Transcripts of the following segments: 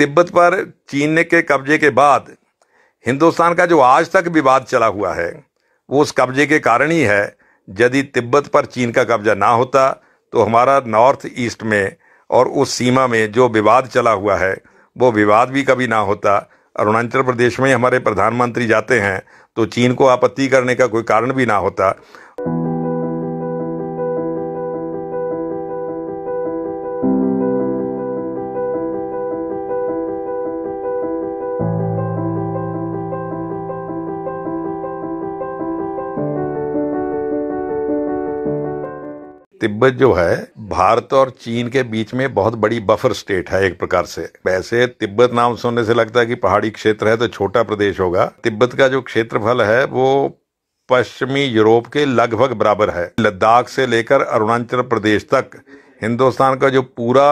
तिब्बत पर चीन के कब्जे के बाद हिंदुस्तान का जो आज तक विवाद चला हुआ है वो उस कब्जे के कारण ही है यदि तिब्बत पर चीन का कब्जा ना होता तो हमारा नॉर्थ ईस्ट में और उस सीमा में जो विवाद चला हुआ है वो विवाद भी कभी ना होता अरुणाचल प्रदेश में हमारे प्रधानमंत्री जाते हैं तो चीन को आपत्ति करने का कोई कारण भी ना होता तिब्बत जो है भारत और चीन के बीच में बहुत बड़ी बफर स्टेट है एक प्रकार से वैसे तिब्बत नाम सुनने से लगता है कि पहाड़ी क्षेत्र है तो छोटा प्रदेश होगा तिब्बत का जो क्षेत्रफल है वो पश्चिमी यूरोप के लगभग बराबर है लद्दाख से लेकर अरुणाचल प्रदेश तक हिंदुस्तान का जो पूरा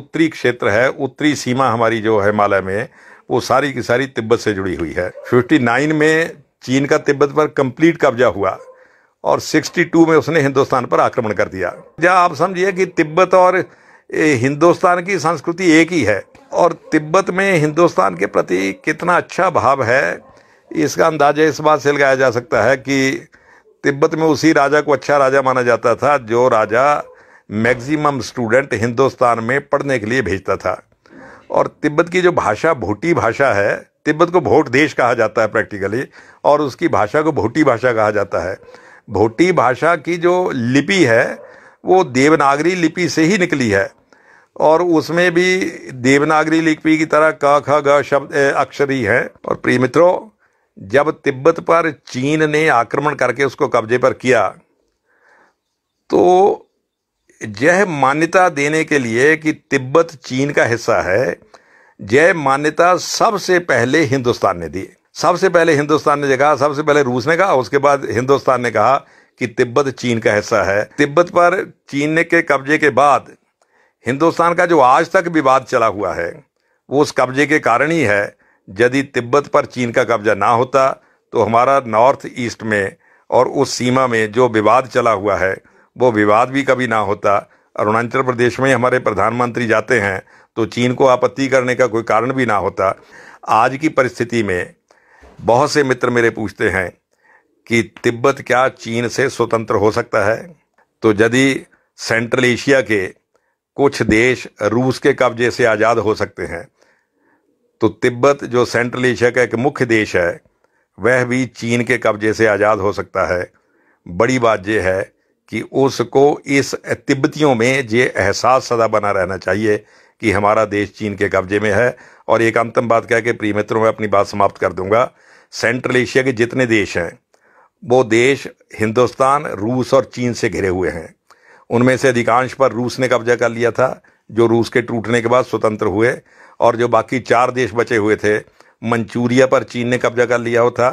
उत्तरी क्षेत्र है उत्तरी सीमा हमारी जो है हिमालय में वो सारी की सारी तिब्बत से जुड़ी हुई है 59 में चीन का तिब्बत पर कंप्लीट कब्जा हुआ और 62 में उसने हिंदुस्तान पर आक्रमण कर दिया जहाँ आप समझिए कि तिब्बत और हिंदुस्तान की संस्कृति एक ही है और तिब्बत में हिंदुस्तान के प्रति कितना अच्छा भाव है इसका अंदाजा इस बात से लगाया जा सकता है कि तिब्बत में उसी राजा को अच्छा राजा माना जाता था जो राजा मैक्सिमम स्टूडेंट हिंदुस्तान में पढ़ने के लिए भेजता था और तिब्बत की जो भाषा भोटी भाषा है तिब्बत को भोट देश कहा जाता है प्रैक्टिकली और उसकी भाषा को भोटी भाषा कहा जाता है भोटी भाषा की जो लिपि है वो देवनागरी लिपि से ही निकली है और उसमें भी देवनागरी लिपि की तरह क ख ग शब्द अक्षर ही हैं और प्रिय मित्रों जब तिब्बत पर चीन ने आक्रमण करके उसको कब्जे पर किया तो यह मान्यता देने के लिए कि तिब्बत चीन का हिस्सा है यह मान्यता सबसे पहले हिंदुस्तान ने दी सबसे पहले हिंदुस्तान ने कहा सबसे पहले रूस ने कहा उसके बाद हिंदुस्तान ने कहा कि तिब्बत चीन का हिस्सा है तिब्बत पर चीन ने के कब्जे के बाद हिंदुस्तान का जो आज तक विवाद चला हुआ है वो उस कब्जे के कारण ही है यदि तिब्बत पर चीन का कब्जा ना होता तो हमारा नॉर्थ ईस्ट में और उस सीमा में जो विवाद चला हुआ है वो विवाद भी कभी ना होता अरुणाचल प्रदेश में हमारे प्रधानमंत्री जाते हैं तो चीन को आपत्ति करने का कोई कारण भी ना होता आज की परिस्थिति में बहुत से मित्र मेरे पूछते हैं कि तिब्बत क्या चीन से स्वतंत्र हो सकता है तो यदि सेंट्रल एशिया के कुछ देश रूस के कब्जे से आज़ाद हो सकते हैं तो तिब्बत जो सेंट्रल एशिया का एक मुख्य देश है वह भी चीन के कब्जे से आज़ाद हो सकता है बड़ी बात यह है कि उसको इस तिब्बतियों में ये एहसास सदा बना रहना चाहिए कि हमारा देश चीन के कब्जे में है और एक अंतम बात कह के प्रिय मित्रों में अपनी बात समाप्त कर दूंगा सेंट्रल एशिया के जितने देश हैं वो देश हिंदुस्तान रूस और चीन से घिरे हुए हैं उनमें से अधिकांश पर रूस ने कब्जा कर लिया था जो रूस के टूटने के बाद स्वतंत्र हुए और जो बाकी चार देश बचे हुए थे मंचूरिया पर चीन ने कब्जा कर लिया था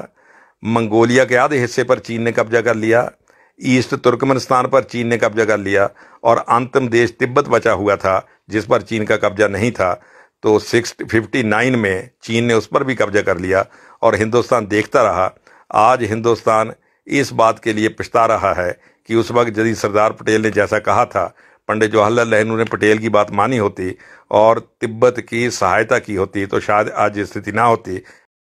मंगोलिया के आधे हिस्से पर चीन ने कब्जा कर लिया ईस्ट तुर्कमेनिस्तान पर चीन ने कब्जा कर लिया और अंतिम देश तिब्बत बचा हुआ था जिस पर चीन का कब्जा नहीं था तो सिक्स फिफ्टी नाइन में चीन ने उस पर भी कब्जा कर लिया और हिंदुस्तान देखता रहा आज हिंदुस्तान इस बात के लिए पछता रहा है कि उस वक्त यदि सरदार पटेल ने जैसा कहा था पंडित जवाहरलाल नेहरू ने पटेल की बात मानी होती और तिब्बत की सहायता की होती तो शायद आज स्थिति ना होती